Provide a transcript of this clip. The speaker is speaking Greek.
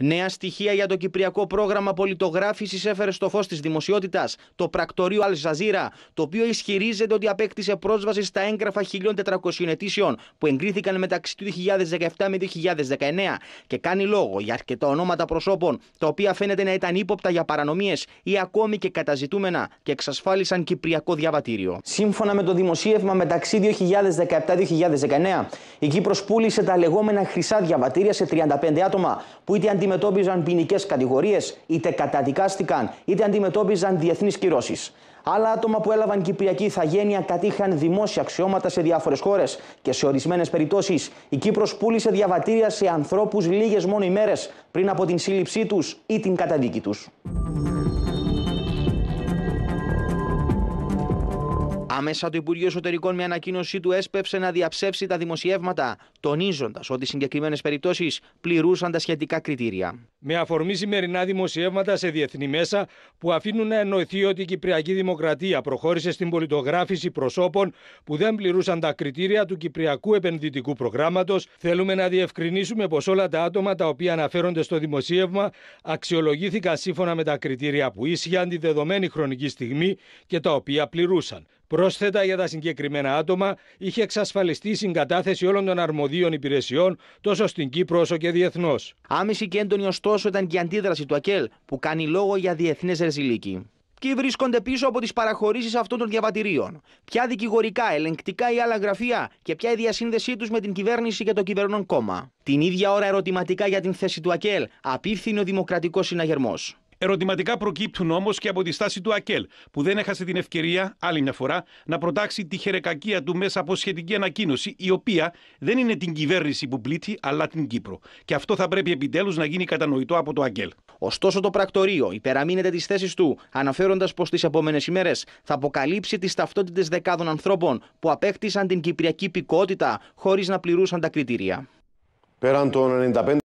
Νέα στοιχεία για το κυπριακό πρόγραμμα πολιτογράφησης έφερε στο φως της δημοσιότητας το πρακτορείο Αλ το οποίο ισχυρίζεται ότι απέκτησε πρόσβαση στα έγγραφα 1.400 ετήσεων που εγκρίθηκαν μεταξύ του 2017 με 2019 και κάνει λόγο για αρκετά ονόματα προσώπων, τα οποία φαίνεται να ήταν ύποπτα για παρανομίες ή ακόμη και καταζητούμενα και εξασφάλισαν κυπριακό διαβατήριο. Σύμφωνα με το δημοσίευμα μεταξύ 2017-2019, η Κύπρος πούλησε τα λεγόμενα χρυσά διαβατήρια σε 35 άτομα που είτε αντιμετώπιζαν ποινικές κατηγορίες, είτε καταδικάστηκαν, είτε αντιμετώπιζαν διεθνείς κυρώσεις. Άλλα άτομα που έλαβαν Κυπριακή ηθαγένεια κατήχαν δημόσια αξιώματα σε διάφορες χώρες και σε ορισμένες περιπτώσεις η Κύπρος πούλησε διαβατήρια σε ανθρώπους λίγες μόνο ημέρες πριν από την σύλληψή τους ή την καταδίκη τους. Άμεσα το Υπουργείο Εσωτερικών με ανακοίνωσή του έσπευσε να διαψεύσει τα δημοσιεύματα, τονίζοντας ότι συγκεκριμένες περιπτώσεις πληρούσαν τα σχετικά κριτήρια. Με αφορμή σημερινά δημοσιεύματα σε διεθνή μέσα που αφήνουν να εννοηθεί ότι η Κυπριακή Δημοκρατία προχώρησε στην πολιτογράφηση προσώπων που δεν πληρούσαν τα κριτήρια του Κυπριακού Επενδυτικού Προγράμματος, θέλουμε να διευκρινίσουμε πως όλα τα άτομα τα οποία αναφέρονται στο δημοσίευμα αξιολογήθηκαν σύμφωνα με τα κριτήρια που ίσχυαν τη δεδομένη χρονική στιγμή και τα οποία πληρούσαν. Πρόσθετα για τα συγκεκριμένα άτομα είχε εξασφαλιστεί η συγκατάθεση όλων των αρμοδίων υπηρεσιών τόσο στην Κύπρο όσο και διεθνώς. Άμεση και έντονη ωστόσο ήταν και η αντίδραση του ΑΚΕΛ που κάνει λόγο για διεθνές ρεζιλίκη. Ποιοι βρίσκονται πίσω από τις παραχωρήσεις αυτών των διαβατηρίων, ποια δικηγορικά, ελεγκτικά ή άλλα γραφεία και ποια η διασύνδεσή τους με την κυβέρνηση και το κυβερνών κόμμα. Την ίδια ώρα ερωτηματικά για την θέση του ΑΚΕΛ απίφθινε ο Δημοκρατικός Συναγερμός. Ερωτηματικά προκύπτουν όμως και από τη στάση του Ακέλ, που δεν έχασε την ευκαιρία, άλλη μια φορά, να προτάξει τη χερεκακία του μέσα από σχετική ανακοίνωση, η οποία δεν είναι την κυβέρνηση που πλήττει, αλλά την Κύπρο. Και αυτό θα πρέπει επιτέλους να γίνει κατανοητό από το Ακέλ. Ωστόσο, το πρακτορείο υπεραμείνεται τις θέσεις του, αναφέροντας πως τις επόμενες ημέρες θα αποκαλύψει τις ταυτότητες δεκάδων ανθρώπων που απέκτησαν την κυπριακή υπηκότητα χωρίς να πληρούσαν τα κριτήρια. Πέραν των 95